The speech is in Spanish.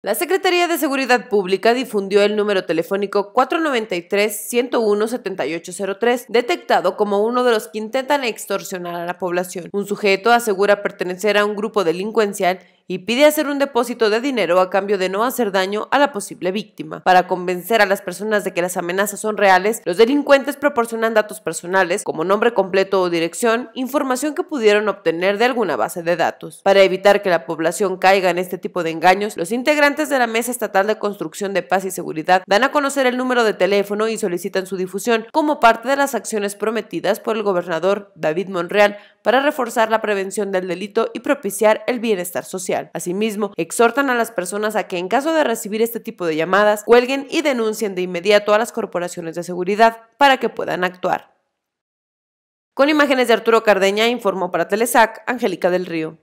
La Secretaría de Seguridad Pública difundió el número telefónico 493-101-7803, detectado como uno de los que intentan extorsionar a la población. Un sujeto asegura pertenecer a un grupo delincuencial y pide hacer un depósito de dinero a cambio de no hacer daño a la posible víctima. Para convencer a las personas de que las amenazas son reales, los delincuentes proporcionan datos personales como nombre completo o dirección, información que pudieron obtener de alguna base de datos. Para evitar que la población caiga en este tipo de engaños, los integrantes de la Mesa Estatal de Construcción de Paz y Seguridad dan a conocer el número de teléfono y solicitan su difusión como parte de las acciones prometidas por el gobernador David Monreal para reforzar la prevención del delito y propiciar el bienestar social. Asimismo, exhortan a las personas a que en caso de recibir este tipo de llamadas, cuelguen y denuncien de inmediato a las corporaciones de seguridad para que puedan actuar. Con imágenes de Arturo Cardeña, informó para Telesac Angélica del Río.